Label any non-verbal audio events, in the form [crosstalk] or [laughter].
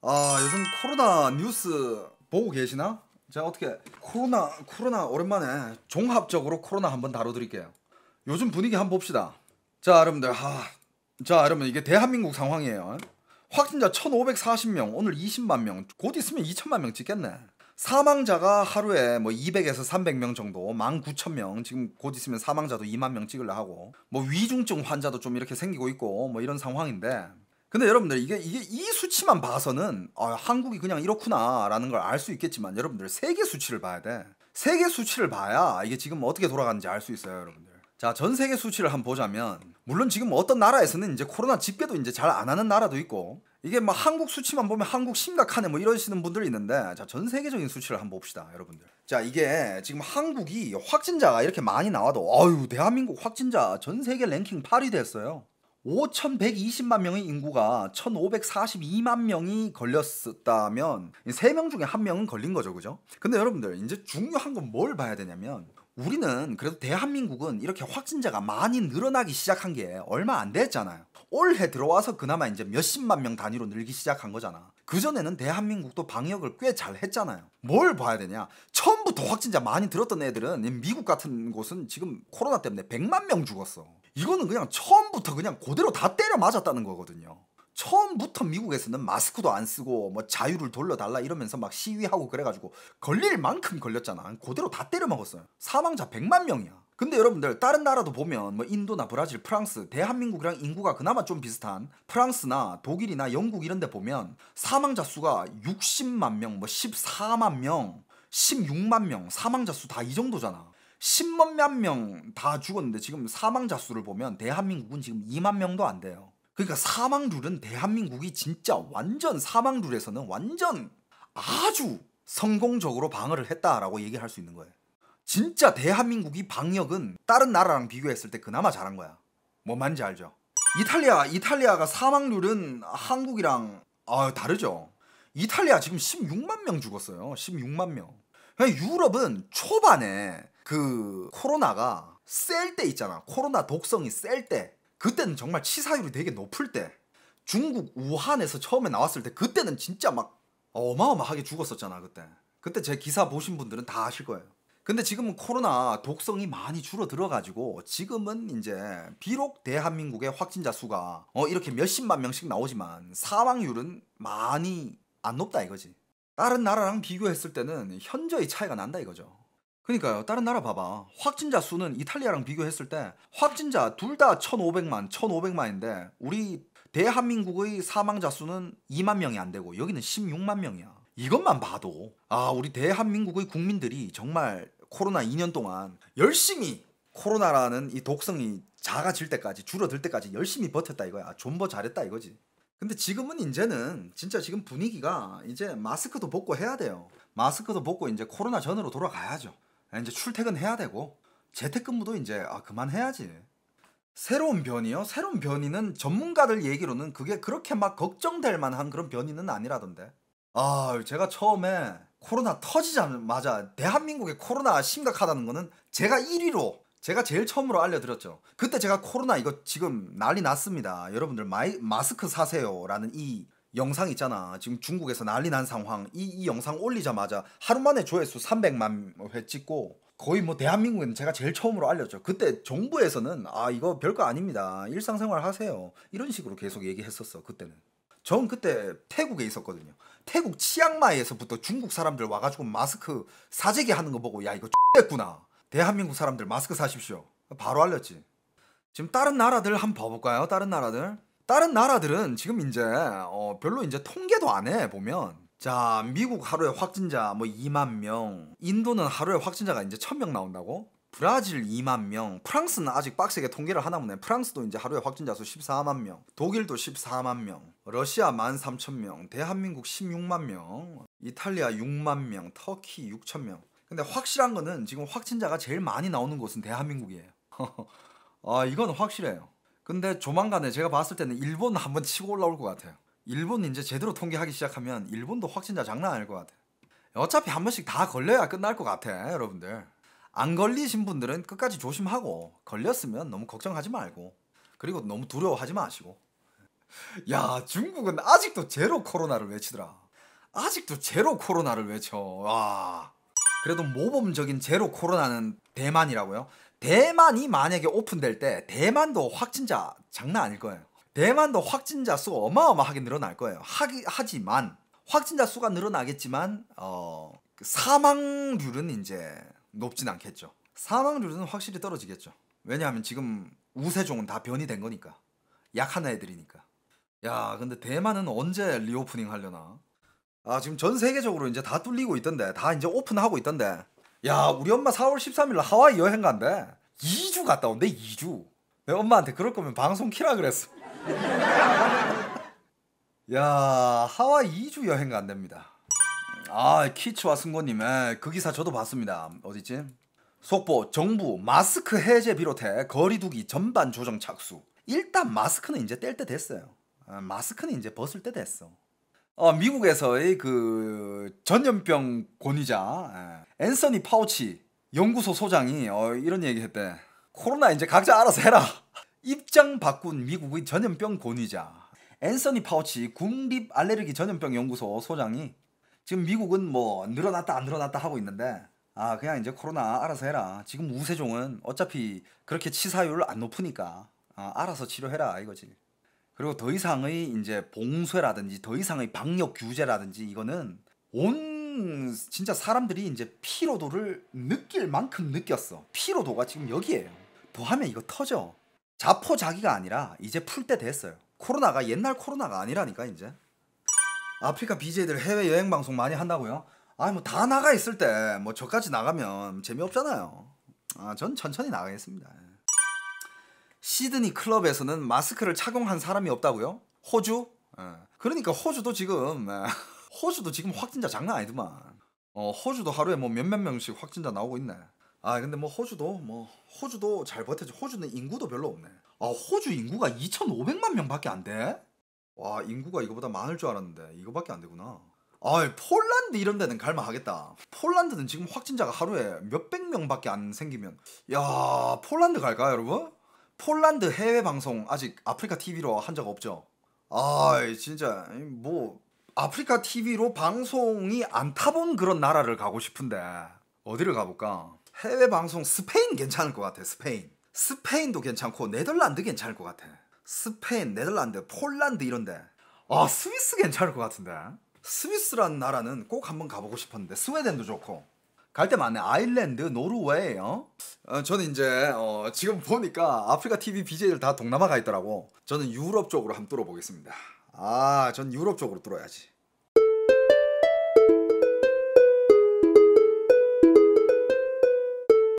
아 요즘 코로나 뉴스 보고 계시나? 제가 어떻게 코로나 코로나 오랜만에 종합적으로 코로나 한번 다뤄드릴게요. 요즘 분위기 한번 봅시다. 자 여러분들 하, 자 여러분 이게 대한민국 상황이에요. 확진자 1,540명 오늘 20만 명곧 있으면 2천만 명 찍겠네. 사망자가 하루에 뭐 200에서 300명 정도, 19,000명 지금 곧 있으면 사망자도 2만 명 찍으려 하고 뭐 위중증 환자도 좀 이렇게 생기고 있고 뭐 이런 상황인데 근데 여러분들 이게 이게 이 수치만 봐서는 아, 한국이 그냥 이렇구나라는 걸 알 수 있겠지만 여러분들 세계 수치를 봐야 돼. 세계 수치를 봐야 이게 지금 어떻게 돌아가는지 알 수 있어요, 여러분들. 자, 전 세계 수치를 한번 보자면 물론 지금 어떤 나라에서는 이제 코로나 집계도 이제 잘 안 하는 나라도 있고 이게 막 한국 수치만 보면 한국 심각하네 뭐 이러시는 분들이 있는데 자, 전 세계적인 수치를 한번 봅시다, 여러분들. 자, 이게 지금 한국이 확진자가 이렇게 많이 나와도 아유, 대한민국 확진자 전 세계 랭킹 8위 됐어요. 5,120만 명의 인구가 1,542만 명이 걸렸다면 3명 중에 1명은 걸린 거죠. 그죠? 근데 여러분들 이제 중요한 건 뭘 봐야 되냐면 우리는 그래도 대한민국은 이렇게 확진자가 많이 늘어나기 시작한 게 얼마 안 됐잖아요. 올해 들어와서 그나마 이제 몇십만 명 단위로 늘기 시작한 거잖아. 그전에는 대한민국도 방역을 꽤 잘 했잖아요. 뭘 봐야 되냐? 처음부터 확진자 많이 들었던 애들은 미국 같은 곳은 지금 코로나 때문에 100만 명 죽었어. 이거는 그냥 처음부터 그냥 그대로 다 때려 맞았다는 거거든요. 처음부터 미국에서는 마스크도 안 쓰고 뭐 자유를 돌려달라 이러면서 막 시위하고 그래가지고 걸릴 만큼 걸렸잖아. 그대로 다 때려 먹었어요. 사망자 100만 명이야. 근데 여러분들 다른 나라도 보면 뭐 인도나 브라질, 프랑스, 대한민국이랑 인구가 그나마 좀 비슷한 프랑스나 독일이나 영국 이런 데 보면 사망자 수가 60만 명, 뭐 14만 명, 16만 명 사망자 수 다 이 정도잖아. 10몇 명 다 죽었는데 지금 사망자 수를 보면 대한민국은 지금 2만 명도 안 돼요. 그러니까 사망률은 대한민국이 진짜 완전 사망률에서는 완전 아주 성공적으로 방어를 했다라고 얘기할 수 있는 거예요. 진짜 대한민국이 방역은 다른 나라랑 비교했을 때 그나마 잘한 거야. 뭔말지 뭐 알죠? 이탈리아, 이탈리아가 사망률은 한국이랑 아, 다르죠. 이탈리아 지금 16만 명 죽었어요. 16만 명. 유럽은 초반에 그 코로나가 셀 때 있잖아. 코로나 독성이 셀 때. 그때는 정말 치사율이 되게 높을 때. 중국 우한에서 처음에 나왔을 때 그때는 진짜 막 어마어마하게 죽었었잖아, 그때. 그때 제 기사 보신 분들은 다 아실 거예요. 근데 지금은 코로나 독성이 많이 줄어들어가지고 지금은 이제 비록 대한민국의 확진자 수가 어 이렇게 몇십만 명씩 나오지만 사망률은 많이 안 높다 이거지. 다른 나라랑 비교했을 때는 현저히 차이가 난다 이거죠. 그러니까요. 다른 나라 봐봐. 확진자 수는 이탈리아랑 비교했을 때 확진자 둘 다 1,500만, 1,500만인데 우리 대한민국의 사망자 수는 2만 명이 안 되고 여기는 16만 명이야. 이것만 봐도 아, 우리 대한민국의 국민들이 정말 코로나 2년 동안 열심히 코로나라는 이 독성이 작아질 때까지 줄어들 때까지 열심히 버텼다 이거야. 아, 존버 잘했다 이거지. 근데 지금은 이제는 진짜 지금 분위기가 이제 마스크도 벗고 해야 돼요. 마스크도 벗고 이제 코로나 전으로 돌아가야죠. 예, 이제 출퇴근해야 되고 재택근무도 이제 아 그만해야지. 새로운 변이요? 새로운 변이는 전문가들 얘기로는 그게 그렇게 막 걱정될 만한 그런 변이는 아니라던데. 아, 제가 처음에 코로나 터지자마자 대한민국의 코로나 심각하다는 거는 제가 1위로 제가 제일 처음으로 알려드렸죠. 그때 제가 코로나 이거 지금 난리 났습니다. 여러분들 마이, 마스크 사세요라는 이 영상 있잖아. 지금 중국에서 난리 난 상황. 이, 이 영상 올리자마자 하루 만에 조회수 300만 회 찍고 거의 뭐대한민국에는 제가 제일 처음으로 알렸죠. 그때 정부에서는 아, 이거 별거 아닙니다. 일상생활 하세요. 이런 식으로 계속 얘기했었어. 그때는. 전 그때 태국에 있었거든요. 태국 치앙마이에서부터 중국 사람들 와가지고 마스크 사재기 하는 거 보고 야 이거 X됐구나. 대한민국 사람들 마스크 사십시오. 바로 알렸지. 지금 다른 나라들 한번 봐볼까요? 다른 나라들. 다른 나라들은 지금 이제 어 별로 이제 통계도 안 해 보면 자 미국 하루에 확진자 뭐 2만 명 인도는 하루에 확진자가 이제 1000명 나온다고 브라질 2만 명, 프랑스는 아직 빡세게 통계를 하나 보네. 프랑스도 이제 하루에 확진자 수 14만 명, 독일도 14만 명, 러시아 13,000명, 대한민국 16만 명, 이탈리아 6만 명, 터키 6천 명. 근데 확실한 거는 지금 확진자가 제일 많이 나오는 곳은 대한민국이에요. [laughs] 아, 이건 확실해요. 근데 조만간에 제가 봤을 때는 일본 한번 치고 올라올 것 같아요. 일본 이제 제대로 통계하기 시작하면 일본도 확진자 장난 아닐 것 같아요. 어차피 한 번씩 다 걸려야 끝날 것 같아, 여러분들. 안 걸리신 분들은 끝까지 조심하고 걸렸으면 너무 걱정하지 말고 그리고 너무 두려워하지 마시고. 야, 중국은 아직도 제로 코로나를 외치더라. 아직도 제로 코로나를 외쳐. 와. 그래도 모범적인 제로 코로나는 대만이라고요? 대만이 만약에 오픈될 때 대만도 확진자 장난 아닐 거예요. 대만도 확진자 수가 어마어마하게 늘어날 거예요. 하기, 하지만 확진자 수가 늘어나겠지만 어, 그 사망률은 이제 높진 않겠죠. 사망률은 확실히 떨어지겠죠. 왜냐하면 지금 우세종은 다 변이 된 거니까 약한 애들이니까. 야 근데 대만은 언제 리오프닝 하려나? 아 지금 전 세계적으로 이제 다 뚫리고 있던데 다 이제 오픈하고 있던데 야 우리 엄마 4월 13일 하와이 여행 간대 2주 갔다 온대 2주 내 엄마한테 그럴 거면 방송 키라 그랬어 [laughs] 야 하와이 2주 여행 간답니다 아 키츠와 승고님의 그 기사 저도 봤습니다 어디지 속보 정부 마스크 해제 비롯해 거리두기 전반 조정 착수 일단 마스크는 이제 뗄 때 됐어요 아, 마스크는 이제 벗을 때 됐어 어, 미국에서의 그 전염병 권위자 예. 앤서니 파우치 연구소 소장이 어, 이런 얘기했대. 코로나 이제 각자 알아서 해라. [laughs] 입장 바꾼 미국의 전염병 권위자 앤서니 파우치 국립 알레르기 전염병 연구소 소장이 지금 미국은 뭐 늘어났다 안 늘어났다 하고 있는데 아 그냥 이제 코로나 알아서 해라. 지금 우세종은 어차피 그렇게 치사율 안 높으니까 아, 알아서 치료해라 이거지. 그리고 더 이상의 이제 봉쇄라든지 더 이상의 방역 규제라든지 이거는 온 진짜 사람들이 이제 피로도를 느낄 만큼 느꼈어. 피로도가 지금 여기에요. 더 하면 이거 터져. 자포자기가 아니라 이제 풀 때 됐어요. 코로나가 옛날 코로나가 아니라니까 이제. 아프리카 BJ들 해외 여행 방송 많이 한다고요? 아니 뭐 다 나가 있을 때 뭐 저까지 나가면 재미없잖아요. 아 전 천천히 나가겠습니다. 시드니 클럽에서는 마스크를 착용한 사람이 없다고요? 호주? 예. 그러니까 호주도 지금 예. [laughs] 호주도 지금 확진자 장난 아니더만. 어, 호주도 하루에 뭐 몇몇 명씩 확진자 나오고 있네. 아 근데 뭐 호주도 뭐 호주도 잘 버텨지. 호주는 인구도 별로 없네. 아 호주 인구가 2,500만 명밖에 안 돼? 와 인구가 이거보다 많을 줄 알았는데 이거밖에 안 되구나. 아 폴란드 이런 데는 갈만하겠다. 폴란드는 지금 확진자가 하루에 몇백 명밖에 안 생기면 야 폴란드 갈까 여러분? 폴란드 해외 방송 아직 아프리카 TV로 한 적 없죠? 아 진짜 뭐 아프리카 TV로 방송이 안 타본 그런 나라를 가고 싶은데 어디를 가볼까? 해외 방송 스페인 괜찮을 것 같아 스페인 스페인도 괜찮고 네덜란드 괜찮을 것 같아 스페인, 네덜란드, 폴란드 이런데 아 스위스 괜찮을 것 같은데 스위스라는 나라는 꼭 한번 가보고 싶었는데 스웨덴도 좋고 갈때 많네. 아일랜드, 노르웨이, 어? 어 저는 이제 어, 지금 보니까 아프리카 TV BJ들 다 동남아 가 있더라고. 저는 유럽 쪽으로 한번 뚫어보겠습니다. 아, 전 유럽 쪽으로 뚫어야지.